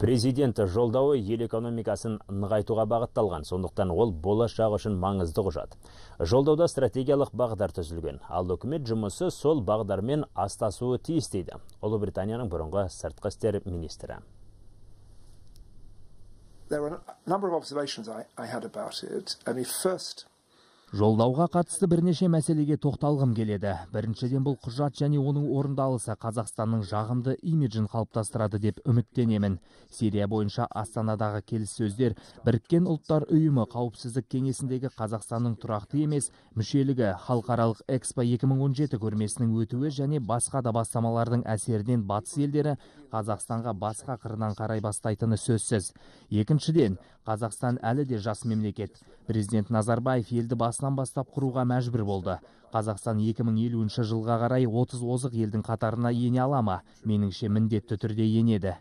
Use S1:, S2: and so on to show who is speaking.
S1: президенті жолдауы ел экономикасын нығайтуға бағытталған сондықтан ол болашақ үшін маңызды құжат жолдауда стратегиялық бағдар түзілген ал үкімет жұмысы сол бағдармен астасуы тиіс дейді ұлыбританияның бұрынғы сыртқы істер министрі
S2: There were a number of observations I, I had about it.
S3: Жолдауға қатысты бірнеше мәселеге тоқталғым келеді. Біріншіден бұл құжат және оның орындалысы Қазақстанның жағымды имиджін қалыптастырады деп үміттенемін. Сирия бойынша Астанадағы келіссөздер Біріккен ұлттар ұйымы қауіпсіздік кеңесіндегі Қазақстанның тұрақты емес мүшелігі халықаралық Экспо 2017 көрмесінің өтуі және басқа да бастамалардың әсерінен батыс елдері Қазақстанға басқа қырынан қарай бастайтыны сөзсіз. Екіншіден, Қазақстан әлі де жас мемлекет. Президент Назарбаев елді бас басынан бастап құруға мәжбүр болды қазақстан 2050 жылға қарай 30 озық елдің қатарына ене ала ма меніңше міндетті түрде енеді